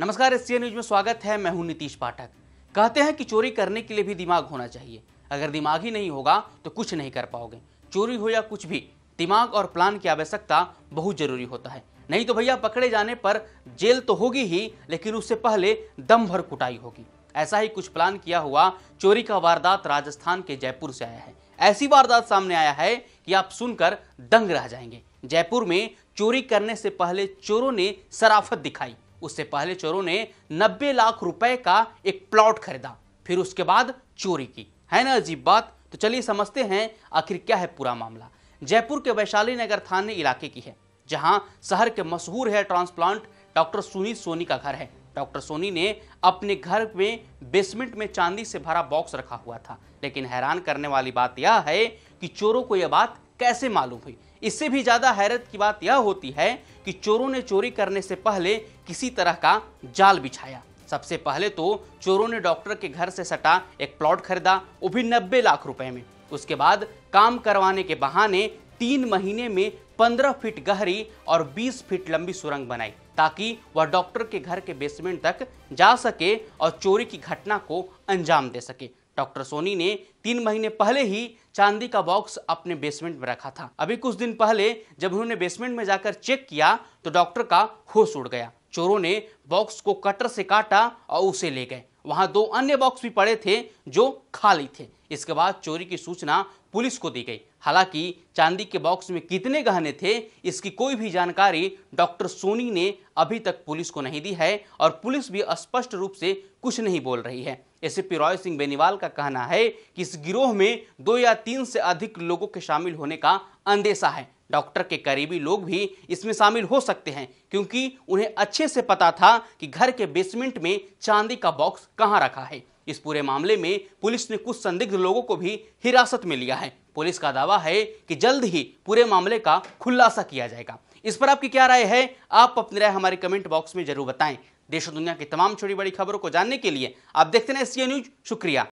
नमस्कार S news में स्वागत है मैं हूं नीतीश पाठक कहते हैं कि चोरी करने के लिए भी दिमाग होना चाहिए अगर दिमाग ही नहीं होगा तो कुछ नहीं कर पाओगे चोरी हो या कुछ भी दिमाग और प्लान की आवश्यकता बहुत जरूरी होता है नहीं तो भैया पकड़े जाने पर जेल तो होगी ही लेकिन उससे पहले दम भर कुटाई होगी ऐसा ही कुछ प्लान किया हुआ चोरी का वारदात राजस्थान के जयपुर से आया है ऐसी वारदात सामने आया है कि आप सुनकर दंग रह जाएंगे जयपुर में चोरी करने से पहले चोरों ने सराफत दिखाई उससे पहले चोरों ने 90 लाख रुपए का एक प्लॉट खरीदा फिर उसके बाद चोरी की है ना अजीब बात तो चलिए समझते हैं आखिर क्या है पूरा मामला जयपुर के वैशाली नगर थाने इलाके की है जहां शहर के मशहूर है ट्रांसप्लांट डॉक्टर सुनील सोनी का घर है डॉक्टर सोनी ने अपने घर में बेसमेंट में चांदी से भरा बॉक्स रखा हुआ था लेकिन हैरान करने वाली बात यह है कि चोरों को यह बात कैसे मालूम हुई इससे भी ज़्यादा हैरत की बात यह होती है कि चोरों ने चोरी करने से पहले किसी तरह का जाल बिछाया सबसे पहले तो चोरों ने डॉक्टर के घर से सटा एक प्लॉट खरीदा वो भी नब्बे लाख रुपए में उसके बाद काम करवाने के बहाने तीन महीने में पंद्रह फीट गहरी और बीस फीट लंबी सुरंग बनाई ताकि वह डॉक्टर के घर के बेसमेंट तक जा सके और चोरी की घटना को अंजाम दे सके डॉक्टर सोनी ने तीन महीने पहले ही चांदी का बॉक्स अपने बेसमेंट में रखा था अभी कुछ दिन पहले जब उन्होंने बेसमेंट में जाकर चेक किया तो डॉक्टर का होश उड़ गया चोरों ने बॉक्स को कटर से काटा और उसे ले गए वहां दो अन्य बॉक्स भी पड़े थे जो खाली थे इसके बाद चोरी की सूचना पुलिस को दी गई हालांकि चांदी के बॉक्स में कितने गहने थे इसकी कोई भी जानकारी डॉक्टर सोनी ने अभी तक पुलिस को नहीं दी है और पुलिस भी स्पष्ट रूप से कुछ नहीं बोल रही है एसीपी रॉय सिंह बेनीवाल का कहना है कि इस गिरोह में दो या तीन से अधिक लोगों के शामिल होने का अंदेशा है डॉक्टर के करीबी लोग भी इसमें शामिल हो सकते हैं क्योंकि उन्हें अच्छे से पता था कि घर के बेसमेंट में चांदी का बॉक्स कहाँ रखा है इस पूरे मामले में पुलिस ने कुछ संदिग्ध लोगों को भी हिरासत में लिया है पुलिस का दावा है कि जल्द ही पूरे मामले का खुलासा किया जाएगा इस पर आपकी क्या राय है आप अपनी राय हमारे कमेंट बॉक्स में जरूर बताएं देश और दुनिया की तमाम छोटी बड़ी खबरों को जानने के लिए आप देखते रहें सी न्यूज शुक्रिया